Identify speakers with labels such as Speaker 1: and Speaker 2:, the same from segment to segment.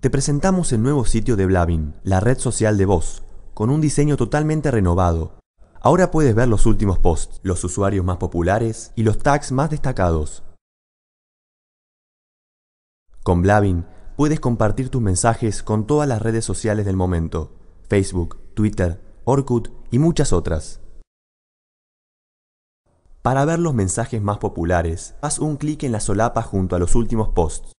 Speaker 1: Te presentamos el nuevo sitio de Blavin, la red social de voz, con un diseño totalmente renovado. Ahora puedes ver los últimos posts, los usuarios más populares y los tags más destacados. Con Blavin puedes compartir tus mensajes con todas las redes sociales del momento, Facebook, Twitter, Orkut y muchas otras. Para ver los mensajes más populares, haz un clic en la solapa junto a los últimos posts.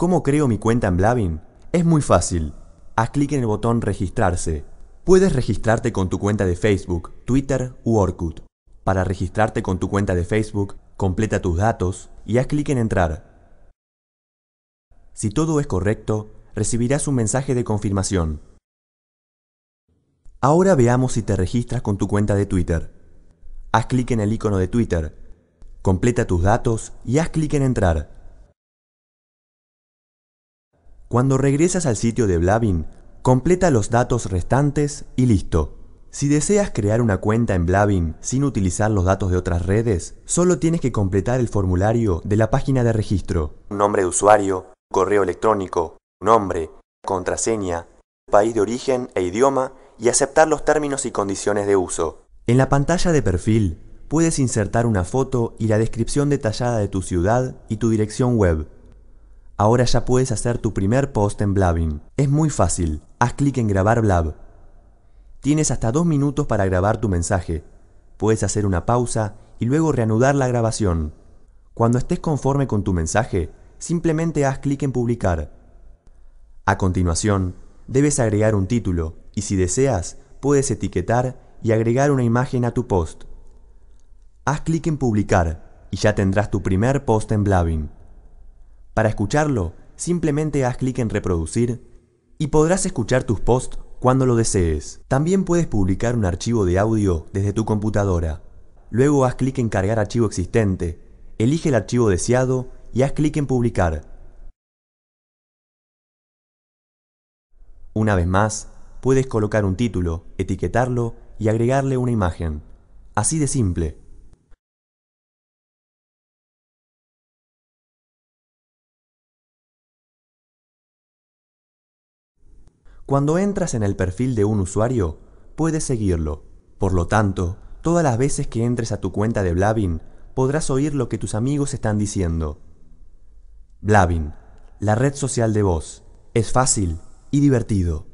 Speaker 1: ¿Cómo creo mi cuenta en Blavin? Es muy fácil. Haz clic en el botón Registrarse. Puedes registrarte con tu cuenta de Facebook, Twitter u Orkut. Para registrarte con tu cuenta de Facebook, completa tus datos y haz clic en Entrar. Si todo es correcto, recibirás un mensaje de confirmación. Ahora veamos si te registras con tu cuenta de Twitter. Haz clic en el icono de Twitter, completa tus datos y haz clic en Entrar. Cuando regresas al sitio de Blavin, completa los datos restantes y listo. Si deseas crear una cuenta en Blavin sin utilizar los datos de otras redes, solo tienes que completar el formulario de la página de registro. Nombre de usuario, correo electrónico, nombre, contraseña, país de origen e idioma y aceptar los términos y condiciones de uso. En la pantalla de perfil, puedes insertar una foto y la descripción detallada de tu ciudad y tu dirección web. Ahora ya puedes hacer tu primer post en Blabbing. Es muy fácil, haz clic en grabar Blab. Tienes hasta dos minutos para grabar tu mensaje. Puedes hacer una pausa y luego reanudar la grabación. Cuando estés conforme con tu mensaje, simplemente haz clic en publicar. A continuación, debes agregar un título y si deseas, puedes etiquetar y agregar una imagen a tu post. Haz clic en publicar y ya tendrás tu primer post en Blabbing. Para escucharlo, simplemente haz clic en reproducir y podrás escuchar tus posts cuando lo desees. También puedes publicar un archivo de audio desde tu computadora. Luego haz clic en cargar archivo existente, elige el archivo deseado y haz clic en publicar. Una vez más, puedes colocar un título, etiquetarlo y agregarle una imagen. Así de simple. Cuando entras en el perfil de un usuario, puedes seguirlo. Por lo tanto, todas las veces que entres a tu cuenta de Blavin, podrás oír lo que tus amigos están diciendo. Blavin, la red social de voz. Es fácil y divertido.